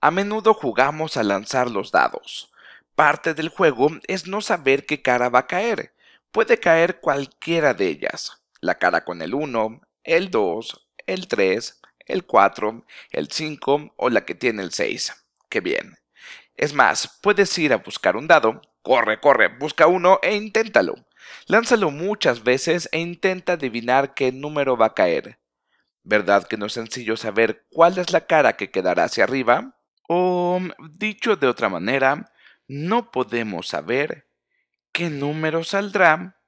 A menudo jugamos a lanzar los dados. Parte del juego es no saber qué cara va a caer. Puede caer cualquiera de ellas. La cara con el 1, el 2, el 3, el 4, el 5 o la que tiene el 6. ¡Qué bien! Es más, puedes ir a buscar un dado, corre, corre, busca uno e inténtalo. Lánzalo muchas veces e intenta adivinar qué número va a caer. ¿Verdad que no es sencillo saber cuál es la cara que quedará hacia arriba? O, dicho de otra manera, no podemos saber qué número saldrá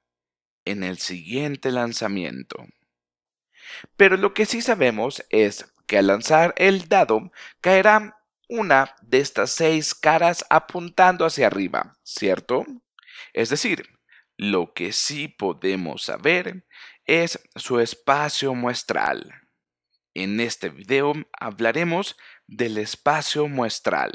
en el siguiente lanzamiento. Pero lo que sí sabemos es que al lanzar el dado caerá una de estas seis caras apuntando hacia arriba, ¿cierto? Es decir, lo que sí podemos saber es su espacio muestral. En este video hablaremos del espacio muestral.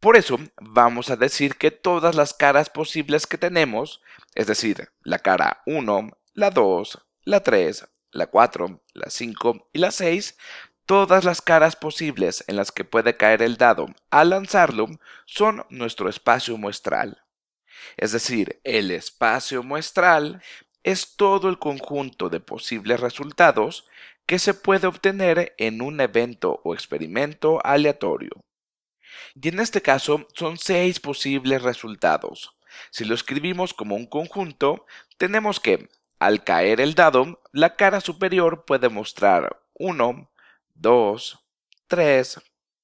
Por eso vamos a decir que todas las caras posibles que tenemos, es decir, la cara 1, la 2, la 3, la 4, la 5 y la 6, todas las caras posibles en las que puede caer el dado al lanzarlo son nuestro espacio muestral. Es decir, el espacio muestral es todo el conjunto de posibles resultados que se puede obtener en un evento o experimento aleatorio. Y en este caso son seis posibles resultados. Si lo escribimos como un conjunto, tenemos que, al caer el dado, la cara superior puede mostrar 1, 2, 3,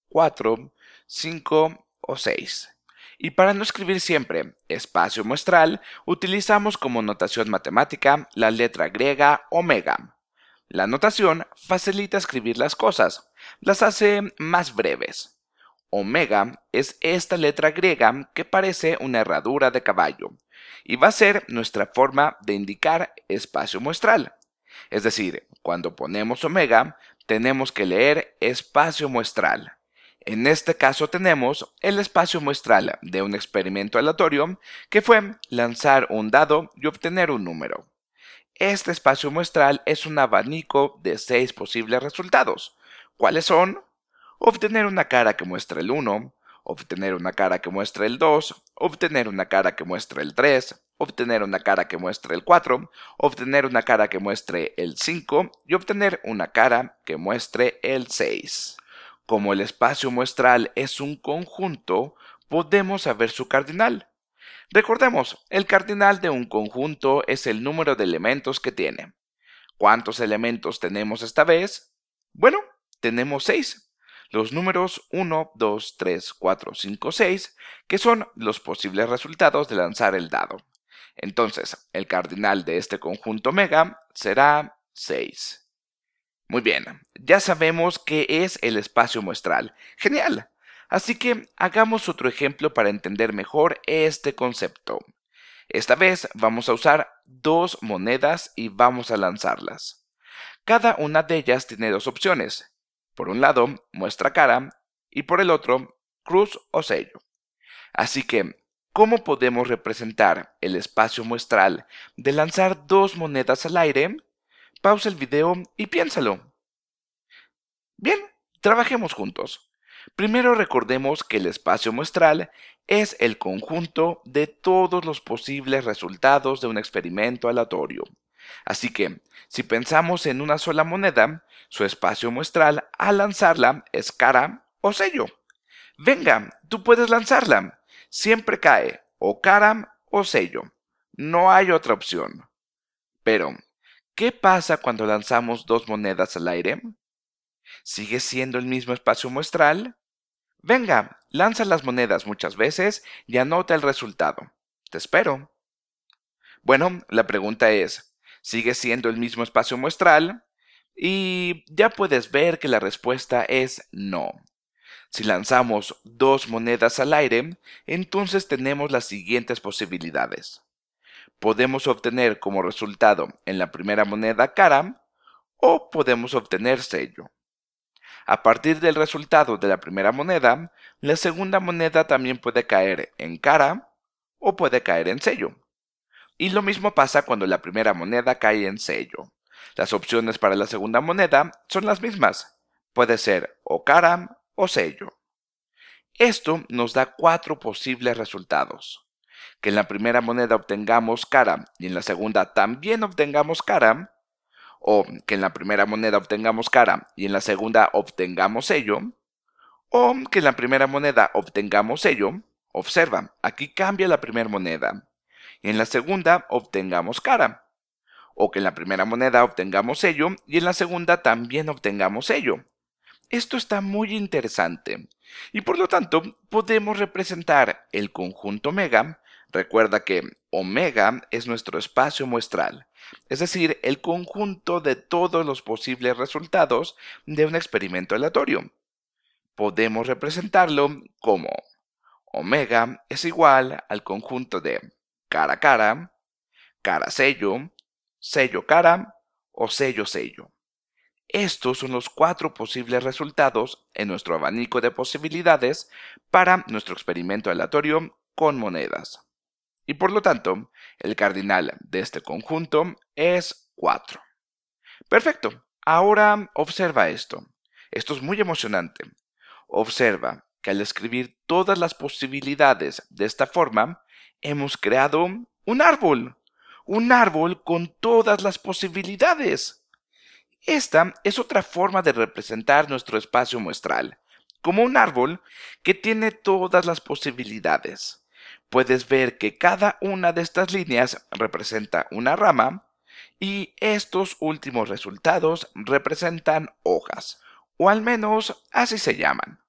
4, 5 o 6. Y para no escribir siempre espacio muestral, utilizamos como notación matemática la letra griega omega. La notación facilita escribir las cosas, las hace más breves. Omega es esta letra griega que parece una herradura de caballo, y va a ser nuestra forma de indicar espacio muestral. Es decir, cuando ponemos omega, tenemos que leer espacio muestral. En este caso tenemos el espacio muestral de un experimento aleatorio que fue lanzar un dado y obtener un número. Este espacio muestral es un abanico de seis posibles resultados. ¿Cuáles son? Obtener una cara que muestre el 1, obtener una cara que muestre el 2, obtener una cara que muestre el 3, obtener una cara que muestre el 4, obtener una cara que muestre el 5 y obtener una cara que muestre el 6. Como el espacio muestral es un conjunto, podemos saber su cardinal, Recordemos, el cardinal de un conjunto es el número de elementos que tiene. ¿Cuántos elementos tenemos esta vez? Bueno, tenemos 6. Los números 1, 2, 3, 4, 5, 6, que son los posibles resultados de lanzar el dado. Entonces, el cardinal de este conjunto mega será 6. Muy bien, ya sabemos qué es el espacio muestral. Genial, Así que hagamos otro ejemplo para entender mejor este concepto. Esta vez vamos a usar dos monedas y vamos a lanzarlas. Cada una de ellas tiene dos opciones. Por un lado, muestra cara y por el otro, cruz o sello. Así que, ¿cómo podemos representar el espacio muestral de lanzar dos monedas al aire? Pausa el video y piénsalo. Bien, trabajemos juntos. Primero recordemos que el espacio muestral es el conjunto de todos los posibles resultados de un experimento aleatorio. Así que, si pensamos en una sola moneda, su espacio muestral al lanzarla es cara o sello. Venga, tú puedes lanzarla. Siempre cae o cara o sello. No hay otra opción. Pero, ¿qué pasa cuando lanzamos dos monedas al aire? Sigue siendo el mismo espacio muestral. Venga, lanza las monedas muchas veces y anota el resultado. Te espero. Bueno, la pregunta es, ¿sigue siendo el mismo espacio muestral? Y ya puedes ver que la respuesta es no. Si lanzamos dos monedas al aire, entonces tenemos las siguientes posibilidades. Podemos obtener como resultado en la primera moneda cara o podemos obtener sello. A partir del resultado de la primera moneda, la segunda moneda también puede caer en cara o puede caer en sello. Y lo mismo pasa cuando la primera moneda cae en sello. Las opciones para la segunda moneda son las mismas. Puede ser o cara o sello. Esto nos da cuatro posibles resultados. Que en la primera moneda obtengamos cara y en la segunda también obtengamos cara, o que en la primera moneda obtengamos cara y en la segunda obtengamos sello, o que en la primera moneda obtengamos sello, observa, aquí cambia la primera moneda, y en la segunda obtengamos cara, o que en la primera moneda obtengamos sello y en la segunda también obtengamos sello. Esto está muy interesante, y por lo tanto podemos representar el conjunto omega Recuerda que omega es nuestro espacio muestral, es decir, el conjunto de todos los posibles resultados de un experimento aleatorio. Podemos representarlo como omega es igual al conjunto de cara cara, cara sello, sello cara o sello sello. Estos son los cuatro posibles resultados en nuestro abanico de posibilidades para nuestro experimento aleatorio con monedas y por lo tanto el cardinal de este conjunto es 4. Perfecto, ahora observa esto. Esto es muy emocionante. Observa que al escribir todas las posibilidades de esta forma, hemos creado un árbol. Un árbol con todas las posibilidades. Esta es otra forma de representar nuestro espacio muestral, como un árbol que tiene todas las posibilidades. Puedes ver que cada una de estas líneas representa una rama y estos últimos resultados representan hojas, o al menos así se llaman.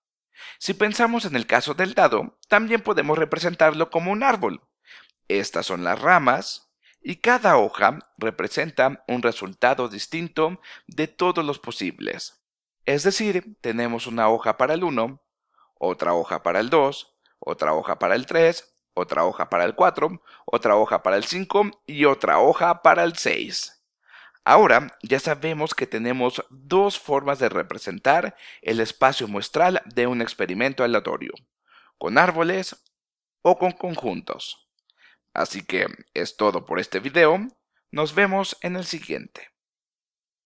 Si pensamos en el caso del dado, también podemos representarlo como un árbol. Estas son las ramas y cada hoja representa un resultado distinto de todos los posibles. Es decir, tenemos una hoja para el 1, otra hoja para el 2, otra hoja para el 3 otra hoja para el 4, otra hoja para el 5 y otra hoja para el 6. Ahora ya sabemos que tenemos dos formas de representar el espacio muestral de un experimento aleatorio, con árboles o con conjuntos. Así que es todo por este video, nos vemos en el siguiente.